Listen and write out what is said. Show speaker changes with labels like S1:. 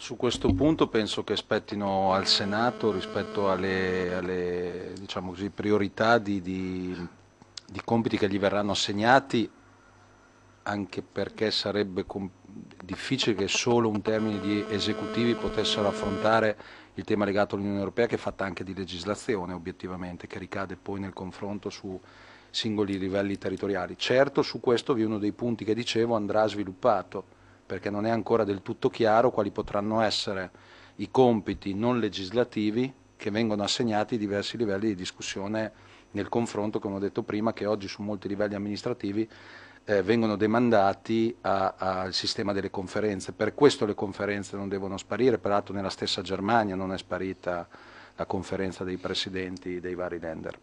S1: Su questo punto penso che spettino al Senato rispetto alle, alle diciamo così, priorità di, di, di, compiti che gli verranno assegnati, anche perché sarebbe difficile che solo un termine di esecutivi potessero affrontare il tema legato all'Unione Europea, che è fatta anche di legislazione obiettivamente, che ricade poi nel confronto su singoli livelli territoriali. Certo su questo vi uno dei punti che dicevo andrà sviluppato perché non è ancora del tutto chiaro quali potranno essere i compiti non legislativi che vengono assegnati ai diversi livelli di discussione nel confronto, come ho detto prima, che oggi su molti livelli amministrativi eh, vengono demandati al sistema delle conferenze. Per questo le conferenze non devono sparire, peraltro nella stessa Germania non è sparita la conferenza dei presidenti dei vari lender.